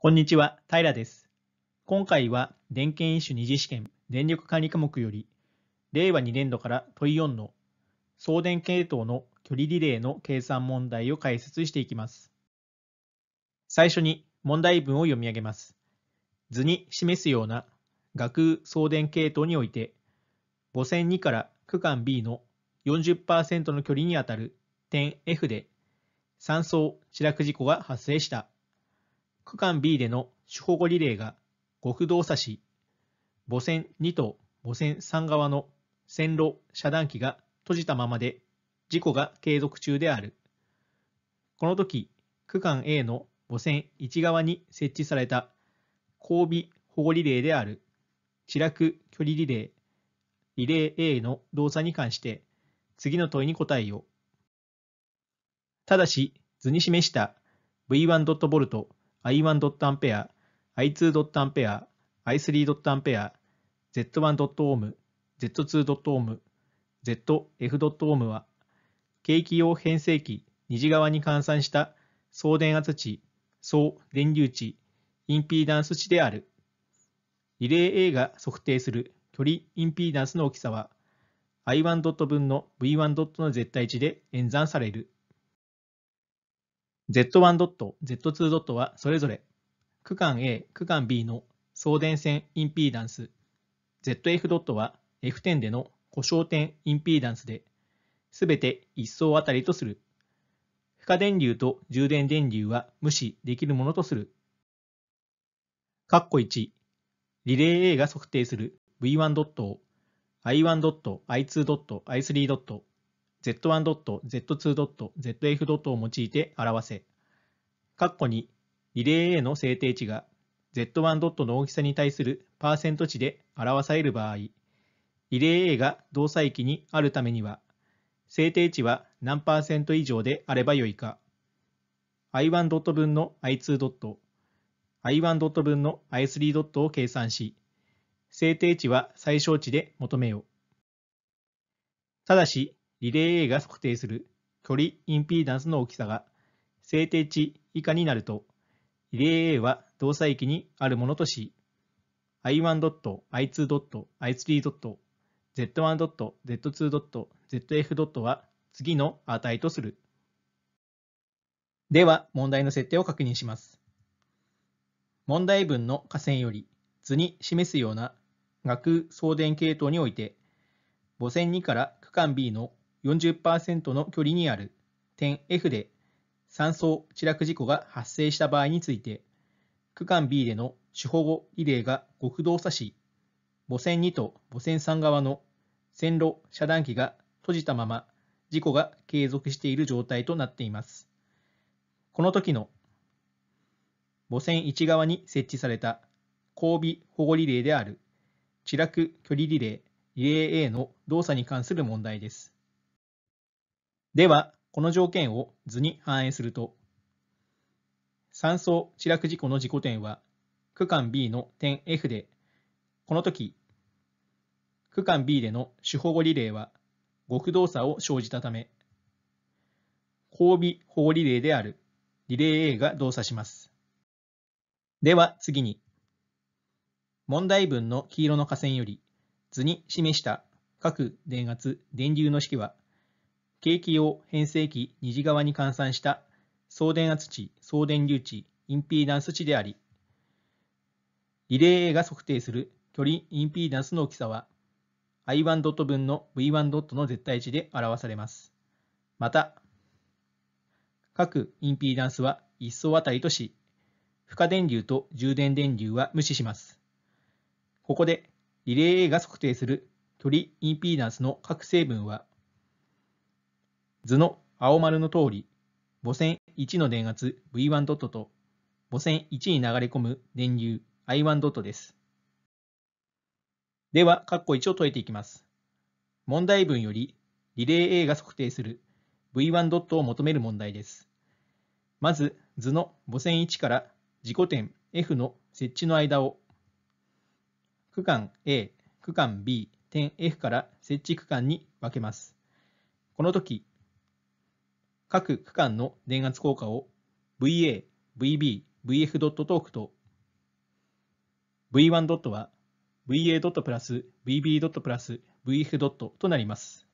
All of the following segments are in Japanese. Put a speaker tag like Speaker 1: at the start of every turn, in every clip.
Speaker 1: こんにちは、平です。今回は、電検一種二次試験、電力管理科目より、令和2年度から問4の、送電系統の距離リレーの計算問題を解説していきます。最初に、問題文を読み上げます。図に示すような、学送電系統において、母線2から区間 B の40%の距離にあたる点 F で、3層白く事故が発生した。区間 B での主保護リレーが極動差し、母線2と母線3側の線路遮断機が閉じたままで事故が継続中である。この時、区間 A の母線1側に設置された交尾保護リレーである地楽距離リレー、リレー A の動作に関して次の問いに答えよう。ただし図に示した V1.V ルト i1.ampere、i2.ampere、i3.ampere、z1.ohm、z2.ohm、zf.ohm は、景気用変成器2次側に換算した送電圧値、総電流値、インピーダンス値である。リレー A が測定する距離インピーダンスの大きさは、i1. 分の v1. の絶対値で演算される。Z1 ドット、Z2 ドットはそれぞれ区間 A、区間 B の送電線インピーダンス、ZF ドットは F10 での故障点インピーダンスで、すべて1層あたりとする。負荷電流と充電電流は無視できるものとする。括弧1、リレー A が測定する V1 ドットを I1 ドット、I2 ドット、I3 ドット、z1. z2. zf. を用いて表せ。括弧にリレー A の制定値が z1. の大きさに対するパーセント値で表される場合、リレー A が同差域にあるためには、制定値は何パーセント以上であればよいか。i1 ドット分の i2 ドット、i1 ドット分の i3 ドットを計算し、制定値は最小値で求めよう。ただし、リレー A が測定する距離インピーダンスの大きさが制定値以下になると、リレー A は動作域にあるものとし、i1.、i2.、i3.、z1.、z2.、zf. は次の値とする。では、問題の設定を確認します。問題文の下線より図に示すような学送電系統において、母線2から区間 B の40%の距離にある点 F で山荘地落事故が発生した場合について、区間 B での手保護リレーが極道差し、母線2と母線3側の線路遮断機が閉じたまま事故が継続している状態となっています。この時の母線1側に設置された交尾保護リレーである地落距離リレーリレー A の動作に関する問題です。では、この条件を図に反映すると、山層地落事故の事故点は、区間 B の点 F で、この時、区間 B での主保護リレーは、極動作を生じたため、交尾保護リレーであるリレー A が動作します。では次に、問題文の黄色の下線より図に示した各電圧、電流の式は景気を変成器二次側に換算した送電圧値、送電流値、インピーダンス値であり、リレー A が測定する距離インピーダンスの大きさは I1 ドット分の V1 ドットの絶対値で表されます。また、各インピーダンスは1層あたりとし、負荷電流と充電電流は無視します。ここでリレー A が測定する距離インピーダンスの各成分は図の青丸の通り、母線1の電圧 V1 ドットと母線1に流れ込む電流 I1 ドットです。では、括弧1を解いていきます。問題文より、リレー A が測定する V1 ドットを求める問題です。まず、図の母線1から自己点 F の設置の間を、区間 A、区間 B、点 F から設置区間に分けます。この時、各区間の電圧効果を VA、VB、v f ト a l k と V1. は VA. プラス VB. プラス VF. となります。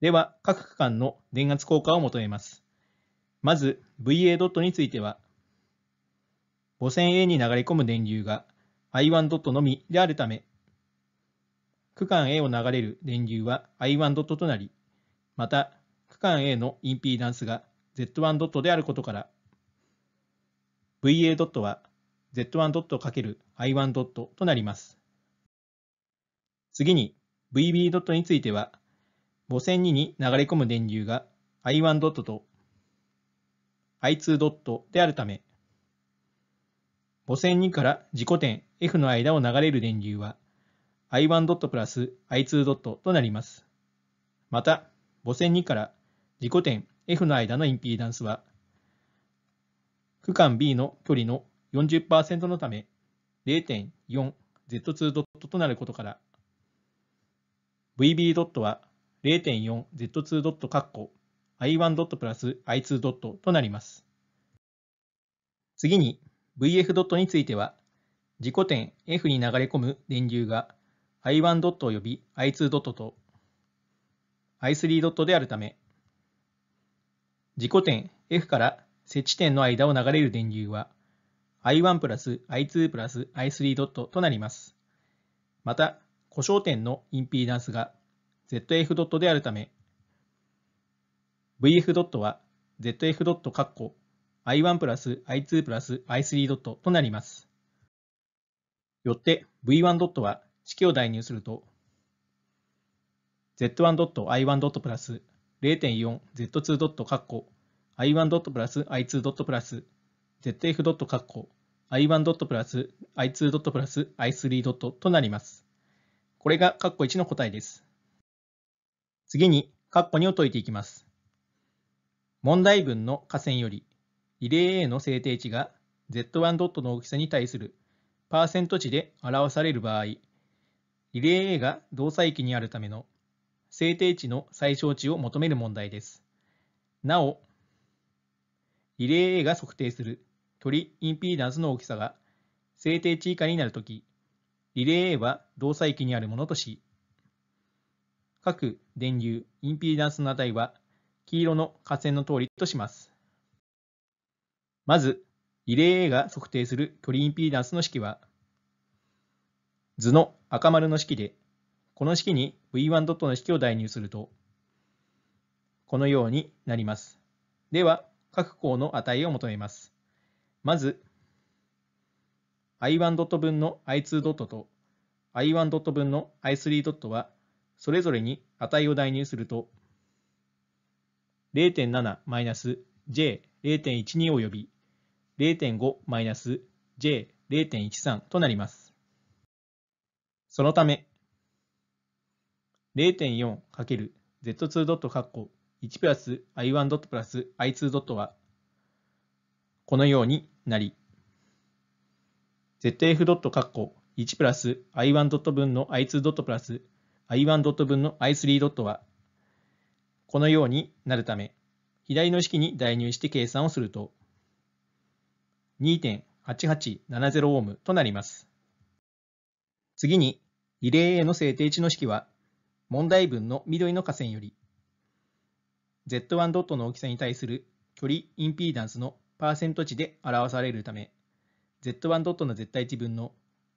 Speaker 1: では、各区間の電圧効果を求めます。まず、VA. については、5000A に流れ込む電流が I1. のみであるため、区間 A を流れる電流は I1. となり、また区間 A のインピーダンスが Z1 ドットであることから、VA ドットは Z1 ドット ×I1 ドットとなります。次に VB ドットについては、母線2に流れ込む電流が I1 ドットと I2 ドットであるため、母線2から自己点 F の間を流れる電流は I1 ドットプラス I2 ドットとなります。また、母線2から自己点 F の間のインピーダンスは、区間 B の距離の40%のため 0.4Z2 ドットとなることから、VB ドットは 0.4Z2 ドットカッコ I1 ドットプラス I2 ドットとなります。次に VF ドットについては、自己点 F に流れ込む電流が I1 ドット及び I2 ドットと I3 ドットであるため、自己点 F から接地点の間を流れる電流は I1 プラス I2 プラス I3 ドットとなります。また、故障点のインピーダンスが ZF ドットであるため、VF ドットは ZF ドット括弧 I1 プラス I2 プラス I3 ドットとなります。よって V1 ドットは式を代入すると Z1 ドット I1 ドットプラス 0.4z2 ドットカッコ i1 ドットプラス i2 ドットプラス zf ドットカッコ i1 ドットプラス i2 ドットプラス i3 ドットとなります。これがカッコ1の答えです。次にカッコ2を解いていきます。問題文の下線よりリレー A の制定値が Z1 ドットの大きさに対するパーセント値で表される場合、リレー A が動作域にあるための制定値の最小値を求める問題です。なお、リレー A が測定する距離インピーダンスの大きさが制定値以下になるとき、リレー A は動作域にあるものとし、各電流インピーダンスの値は黄色の下線の通りとします。まず、リレー A が測定する距離インピーダンスの式は、図の赤丸の式で、この式に v1. の式を代入すると、このようになります。では、各項の値を求めます。まず、i1. 分の i2. と i1. 分の i3. は、それぞれに値を代入すると、0.7-j0.12 および 0.5-j0.13 となります。そのため、0.4×z2. 1プラス i1 ドットプラス i2 ドットはこのようになり zf ドット1プラス i1 ドット分の i2 ドットプラス i1 ドット分の i3 ドットはこのようになるため左の式に代入して計算をすると2.8870オームとなります。次にリレーへの制定値の式は問題文の緑の下線より Z1 ドットの大きさに対する距離インピーダンスのパーセント値で表されるため Z1 ドットの絶対値分の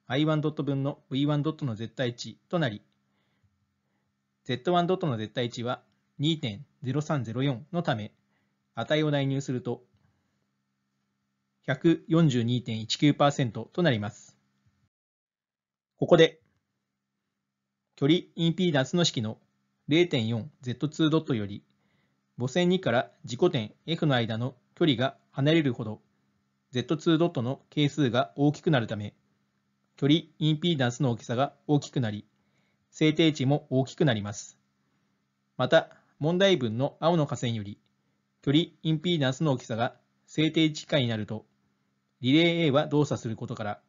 Speaker 1: I1 ドット分の V1 ドットの絶対値となり Z1 ドットの絶対値は2.0304のため値を代入すると142.19%となります。ここで距離インピーダンスの式の 0.4Z2 ドットより母線2から自己点 F の間の距離が離れるほど Z2 ドットの係数が大きくなるため距離インピーダンスの大きさが大きくなり制定値も大きくなります。また問題文の青の下線より距離インピーダンスの大きさが制定値以下になるとリレー A は動作することから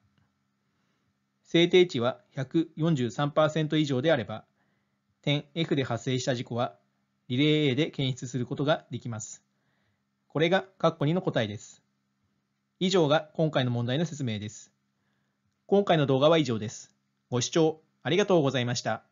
Speaker 1: 制定値は143%以上であれば、点 F で発生した事故は、リレー A で検出することができます。これが括弧2の答えです。以上が今回の問題の説明です。今回の動画は以上です。ご視聴ありがとうございました。